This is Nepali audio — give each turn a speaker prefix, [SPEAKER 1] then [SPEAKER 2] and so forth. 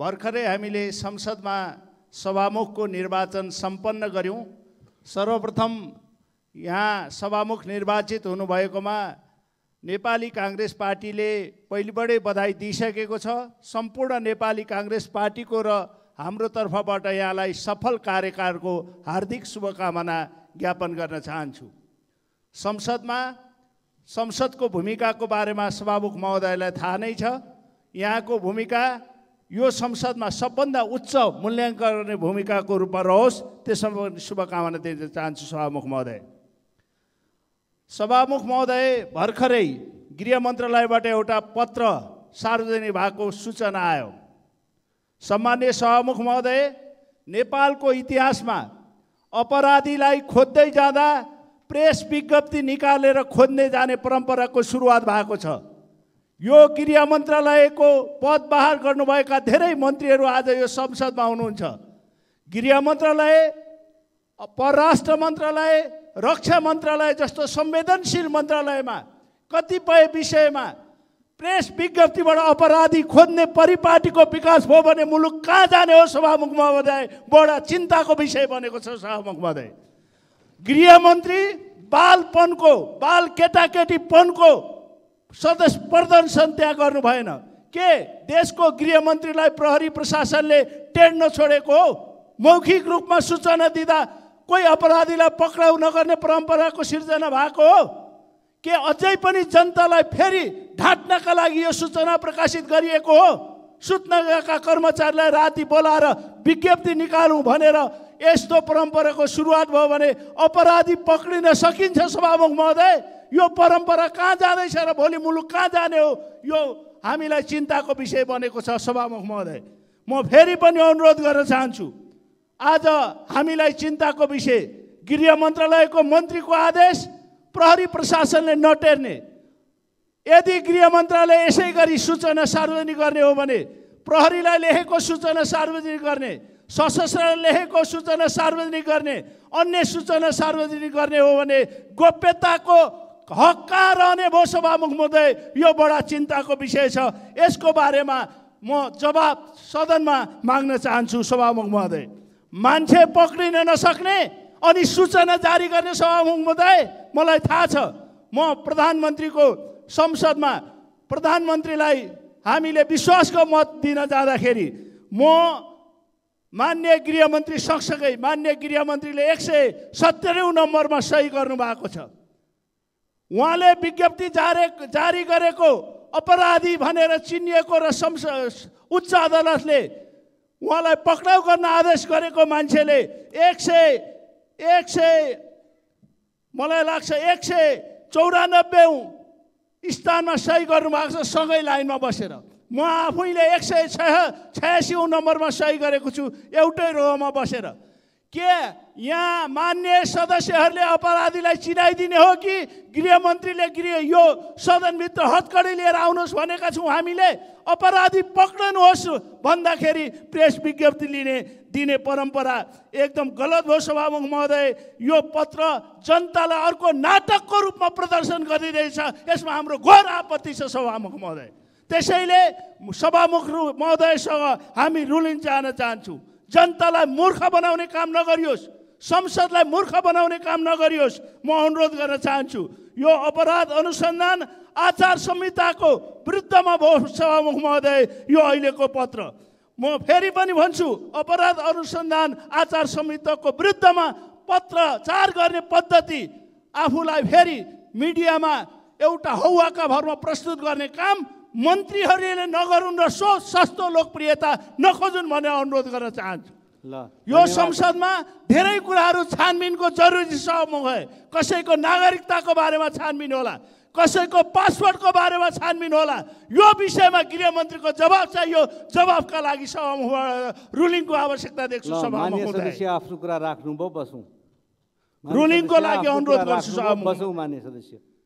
[SPEAKER 1] भर्खरै हामीले संसदमा सभामुखको निर्वाचन सम्पन्न गऱ्यौँ सर्वप्रथम यहाँ सभामुख निर्वाचित हुनुभएकोमा नेपाली काङ्ग्रेस पार्टीले पहिलेबाटै बधाई दिइसकेको छ सम्पूर्ण नेपाली काङ्ग्रेस पार्टीको र हाम्रो तर्फबाट यहाँलाई सफल कार्यकालको हार्दिक शुभकामना ज्ञापन गर्न चाहन्छु संसदमा संसदको भूमिकाको बारेमा सभामुख महोदयलाई थाहा नै छ यहाँको भूमिका यो संसदमा सबभन्दा उच्च मूल्याङ्कन गर्ने भूमिकाको रूपमा रहोस् त्यसमा शुभकामना दिन चाहन्छु सभामुख महोदय सभामुख महोदय भर्खरै गृह मन्त्रालयबाट एउटा पत्र सार्वजनिक भएको सूचना आयो सम्मान्य सभामुख महोदय नेपालको इतिहासमा अपराधीलाई खोज्दै जाँदा प्रेस विज्ञप्ति निकालेर खोज्ने जाने परम्पराको सुरुवात भएको छ यो गृह मन्त्रालयको पदबाहार गर्नुभएका धेरै मन्त्रीहरू आज यो संसदमा हुनुहुन्छ गृह मन्त्रालय परराष्ट्र मन्त्रालय रक्षा मन्त्रालय जस्तो संवेदनशील मन्त्रालयमा कतिपय विषयमा प्रेस विज्ञप्तिबाट अपराधी खोज्ने परिपाटीको विकास भयो भने मुलुक कहाँ जाने हो सभामुख महोदय बडा चिन्ताको विषय बनेको छ सभामुख महोदय गृहमन्त्री बालपनको बाल केटाकेटीपनको सदस्य प्रदर्शन त्यहाँ गर्नु भएन के देशको गृहमन्त्रीलाई प्रहरी प्रशासनले टेर्न छोडेको हो मौखिक रूपमा सूचना दिँदा कोही अपराधीलाई पक्राउ नगर्ने परम्पराको सिर्जना भएको हो के अझै पनि जनतालाई फेरि ढाँट्नका लागि यो सूचना प्रकाशित गरिएको हो सूचनाका कर्मचारीलाई राति बोलाएर विज्ञप्ति निकालौँ भनेर यस्तो परम्पराको सुरुवात भयो भने अपराधी पक्रिन सकिन्छ सभामुख महोदय यो परम्परा कहाँ जाँदैछ र भोलि मुलुक कहाँ जाने हो यो हामीलाई चिन्ताको विषय बनेको छ सभामुख महोदय म फेरि पनि अनुरोध गर्न चाहन्छु आज हामीलाई चिन्ताको विषय गृह मन्त्रालयको मन्त्रीको आदेश प्रहरी प्रशासनले नटेर्ने यदि गृह मन्त्रालय यसै गरी सूचना सार्वजनिक गर्ने हो भने प्रहरीलाई लेखेको सूचना सार्वजनिक गर्ने सशस्त्र लेखेको सूचना सार्वजनिक गर्ने अन्य सूचना सार्वजनिक गर्ने हो भने गोप्यताको हक्का रहने भयो सभामुख महोदय यो बडा चिन्ताको विषय छ यसको बारेमा म जवाब सदनमा माग्न चाहन्छु सभामुख महोदय मान्छे पक्रिन नसक्ने अनि सूचना जारी गर्ने सभामुख महोदय मलाई थाहा छ म प्रधानमन्त्रीको संसदमा प्रधानमन्त्रीलाई हामीले विश्वासको मत दिन जाँदाखेरि म मान्य गृहमन्त्री सँगसँगै मान्य गृहमन्त्रीले एक सय सत्तरीौँ नम्बरमा सही गर्नुभएको छ उहाँले विज्ञप्ति जारे जारी गरेको अपराधी भनेर चिनिएको र संस उच्च अदालतले उहाँलाई पक्राउ गर्न आदेश गरेको मान्छेले एक सय एक सय मलाई लाग्छ एक सय चौरानब्बे स्थानमा सही गर्नुभएको छ सँगै लाइनमा बसेर म आफैले एक सय छयासी नम्बरमा सही गरेको छु एउटै रोमा बसेर के यहाँ मान्य सदस्यहरूले अपराधीलाई चिनाइदिने हो कि गृहमन्त्रीले गृह यो सदनभित्र हत्कडी लिएर आउनुहोस् भनेका छौँ हामीले अपराधी पक्रनुहोस् भन्दाखेरि प्रेस विज्ञप्ति लिने दिने परम्परा एकदम गलत भयो सभामुख महोदय यो पत्र जनतालाई अर्को नाटकको रूपमा प्रदर्शन गरिरहेछ यसमा हाम्रो घोर आपत्ति छ सभामुख महोदय त्यसैले सभामुख महोदयसँग हामी रुलिङ चाहन चाहन्छौँ जनतालाई मूर्ख बनाउने काम नगरियोस् संसदलाई मूर्ख बनाउने काम नगरियोस् म अनुरोध गर्न चाहन्छु यो अपराध अनुसन्धान आचार संहिताको विरुद्धमा भयो सभामुख महोदय यो अहिलेको पत्र म फेरि पनि भन्छु अपराध अनुसन्धान आचार संहिताको विरुद्धमा पत्रचार गर्ने पद्धति आफूलाई फेरि मिडियामा एउटा हौवाका भरमा प्रस्तुत गर्ने काम मन्त्रीहरूले नगरौँ र सो सस्तो लोकप्रियता नखोजुन् भन्ने अनुरोध गर्न चाहन्छु ल यो संसदमा धेरै कुराहरू छानबिनको जरुरी छ म गएँ कसैको नागरिकताको बारेमा छानबिन होला कसैको पासवर्डको बारेमा छानबिन होला यो विषयमा गृहमन्त्रीको जवाब चाहियो जवाबका लागि रुलिङको आवश्यकता देख्छु आफ्नो कुरा राख्नुभयो बसौँ रुलिङको लागि अनुरोध गर्छु बसौँ मान्य सदस्य